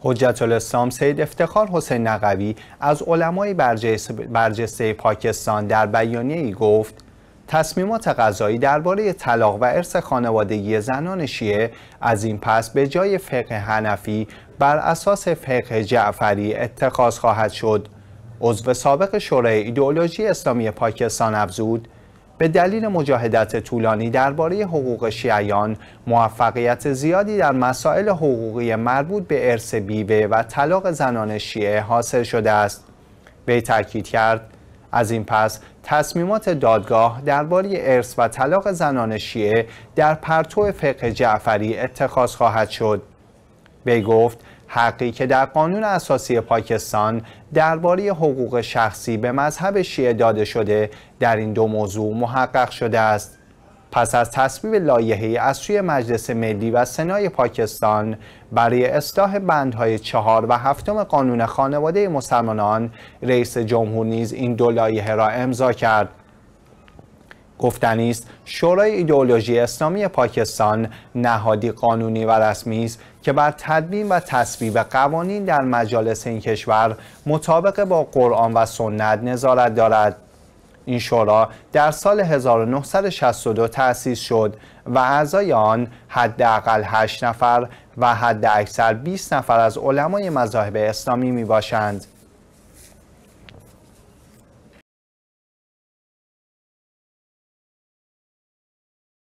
حجت الاسلام سید افتخار حسین نقوی از علمای برجسته پاکستان در بیانیه ای گفت تصمیمات غذایی درباره طلاق و ارث خانوادگی زنان شیعه از این پس به جای فقه هنفی بر اساس فقه جعفری اتخاذ خواهد شد. عضو سابق شورای ایدئولوژی اسلامی پاکستان افزود به دلیل مجاهدت طولانی درباره حقوق شیعیان موفقیت زیادی در مسائل حقوقی مربوط به ارث بیوه و طلاق زنان شیعه حاصل شده است وی تاکید کرد از این پس تصمیمات دادگاه درباره ارث و طلاق زنان شیعه در پرتو فقه جعفری اتخاذ خواهد شد وی گفت حقی که در قانون اساسی پاکستان درباره حقوق شخصی به مذهب شیعه داده شده در این دو موضوع محقق شده است پس از تصویب لایحه از سوی مجلس ملی و سنای پاکستان برای اصلاح بندهای چهار و هفتم قانون خانواده مسلمانان رئیس جمهور نیز این دو لایحه را امضا کرد گفتنی است شورای ایدئولوژی اسلامی پاکستان نهادی قانونی و رسمی است که بر تدوین و تصویب قوانین در مجالس این کشور مطابق با قرآن و سنت نظارت دارد این شورا در سال 1962 تأسیس شد و اعضای آن حداقل 8 نفر و حداکثر 20 نفر از علمای مذاهب اسلامی می باشند.